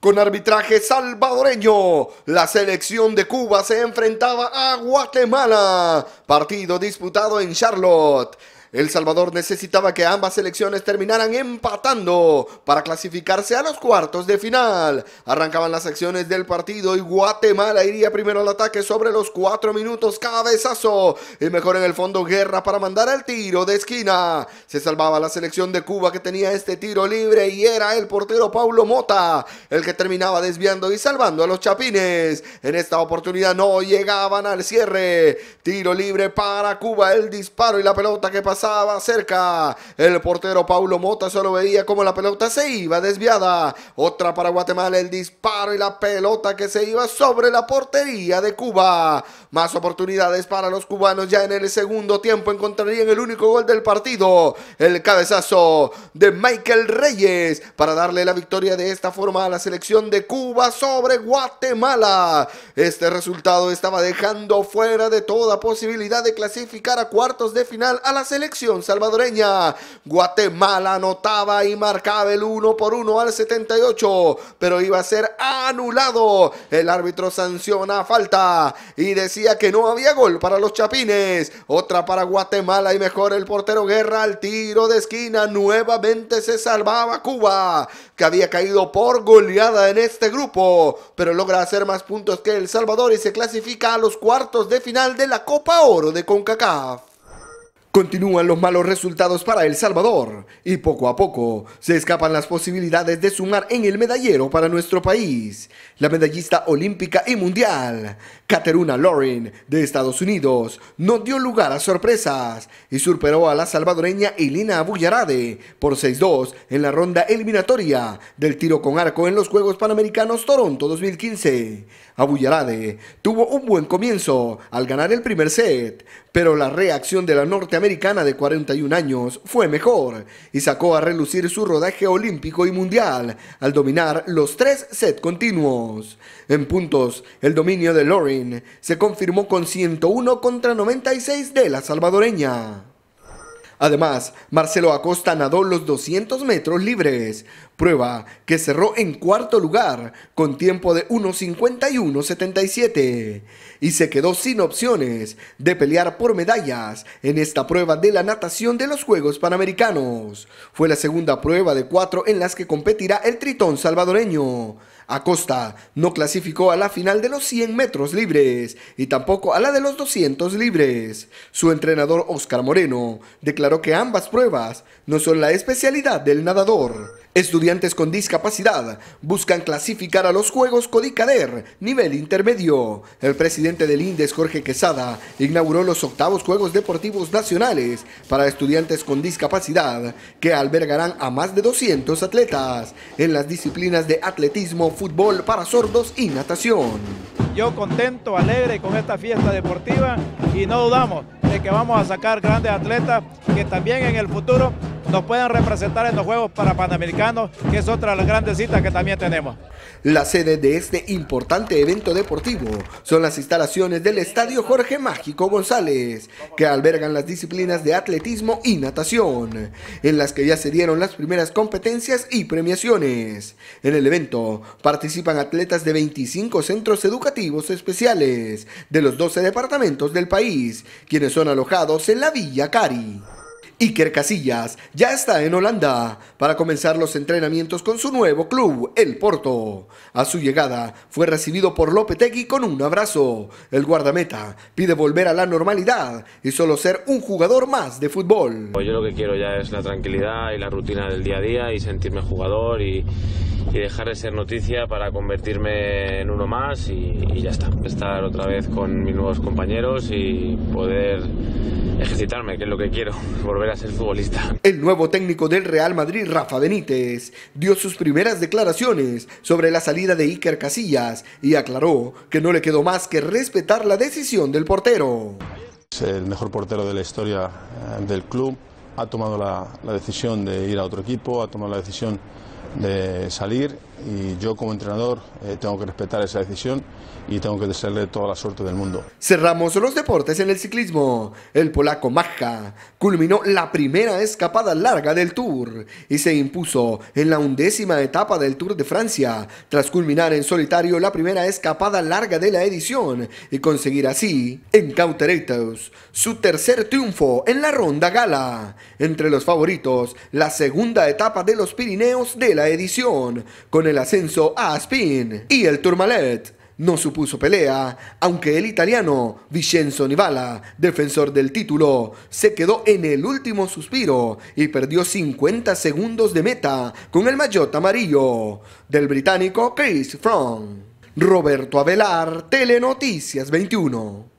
Con arbitraje salvadoreño, la selección de Cuba se enfrentaba a Guatemala, partido disputado en Charlotte. El Salvador necesitaba que ambas selecciones terminaran empatando para clasificarse a los cuartos de final. Arrancaban las acciones del partido y Guatemala iría primero al ataque sobre los cuatro minutos cabezazo y mejor en el fondo guerra para mandar el tiro de esquina. Se salvaba la selección de Cuba que tenía este tiro libre y era el portero Paulo Mota el que terminaba desviando y salvando a los Chapines. En esta oportunidad no llegaban al cierre. Tiro libre para Cuba, el disparo y la pelota que pasó pasaba cerca. El portero Paulo Mota solo veía cómo la pelota se iba desviada. Otra para Guatemala, el disparo y la pelota que se iba sobre la portería de Cuba. Más oportunidades para los cubanos ya en el segundo tiempo encontrarían el único gol del partido. El cabezazo de Michael Reyes para darle la victoria de esta forma a la selección de Cuba sobre Guatemala. Este resultado estaba dejando fuera de toda posibilidad de clasificar a cuartos de final a la selección salvadoreña. Guatemala anotaba y marcaba el 1 por uno al 78, pero iba a ser anulado. El árbitro sanciona falta y decía que no había gol para los Chapines. Otra para Guatemala y mejor el portero Guerra al tiro de esquina. Nuevamente se salvaba Cuba, que había caído por goleada en este grupo, pero logra hacer más puntos que El Salvador y se clasifica a los cuartos de final de la Copa Oro de CONCACAF. Continúan los malos resultados para El Salvador y poco a poco se escapan las posibilidades de sumar en el medallero para nuestro país, la medallista olímpica y mundial, Caterina Lauren de Estados Unidos no dio lugar a sorpresas y superó a la salvadoreña Ilina Abullarade por 6-2 en la ronda eliminatoria del tiro con arco en los Juegos Panamericanos Toronto 2015. Abullarade tuvo un buen comienzo al ganar el primer set, pero la reacción de la norteamericana de 41 años fue mejor y sacó a relucir su rodaje olímpico y mundial al dominar los tres sets continuos. En puntos, el dominio de Lauren se confirmó con 101 contra 96 de la salvadoreña. Además, Marcelo Acosta nadó los 200 metros libres, prueba que cerró en cuarto lugar con tiempo de 1.51.77 y se quedó sin opciones de pelear por medallas en esta prueba de la natación de los Juegos Panamericanos. Fue la segunda prueba de cuatro en las que competirá el tritón salvadoreño. Acosta no clasificó a la final de los 100 metros libres y tampoco a la de los 200 libres. Su entrenador Oscar Moreno declaró que ambas pruebas no son la especialidad del nadador. Estudiantes con discapacidad buscan clasificar a los Juegos Codicader, nivel intermedio. El presidente del INDES, Jorge Quesada, inauguró los octavos Juegos Deportivos Nacionales para estudiantes con discapacidad, que albergarán a más de 200 atletas en las disciplinas de atletismo, fútbol para sordos y natación. Yo contento, alegre con esta fiesta deportiva y no dudamos de que vamos a sacar grandes atletas que también en el futuro nos puedan representar en los Juegos para Panamericanos, que es otra de las grandes citas que también tenemos. La sede de este importante evento deportivo son las instalaciones del Estadio Jorge Mágico González, que albergan las disciplinas de atletismo y natación, en las que ya se dieron las primeras competencias y premiaciones. En el evento participan atletas de 25 centros educativos especiales de los 12 departamentos del país, quienes son alojados en la Villa Cari. Iker Casillas ya está en Holanda para comenzar los entrenamientos con su nuevo club, el Porto. A su llegada fue recibido por Lopetegui con un abrazo. El guardameta pide volver a la normalidad y solo ser un jugador más de fútbol. Pues yo lo que quiero ya es la tranquilidad y la rutina del día a día y sentirme jugador y, dejar de ser noticia para convertirme en uno más y, y ya está. Estar otra vez con mis nuevos compañeros y poder ejercitarme, que es lo que quiero, volver a ser futbolista. El nuevo técnico del Real Madrid, Rafa Benítez, dio sus primeras declaraciones sobre la salida de Iker Casillas y aclaró que no le quedó más que respetar la decisión del portero. Es el mejor portero de la historia eh, del club, ha tomado la, la decisión de ir a otro equipo, ha tomado la decisión de salir y yo como entrenador eh, tengo que respetar esa decisión y tengo que desearle toda la suerte del mundo. Cerramos los deportes en el ciclismo. El polaco Majka... culminó la primera escapada larga del Tour y se impuso en la undécima etapa del Tour de Francia tras culminar en solitario la primera escapada larga de la edición y conseguir así en Cauteretos su tercer triunfo en la ronda gala. Entre los favoritos, la segunda etapa de los Pirineos de la edición, con el ascenso a Spin y el Tourmalet no supuso pelea, aunque el italiano Vincenzo Nivala, defensor del título, se quedó en el último suspiro y perdió 50 segundos de meta con el maillot amarillo del británico Chris Froome. Roberto Avelar, Telenoticias 21.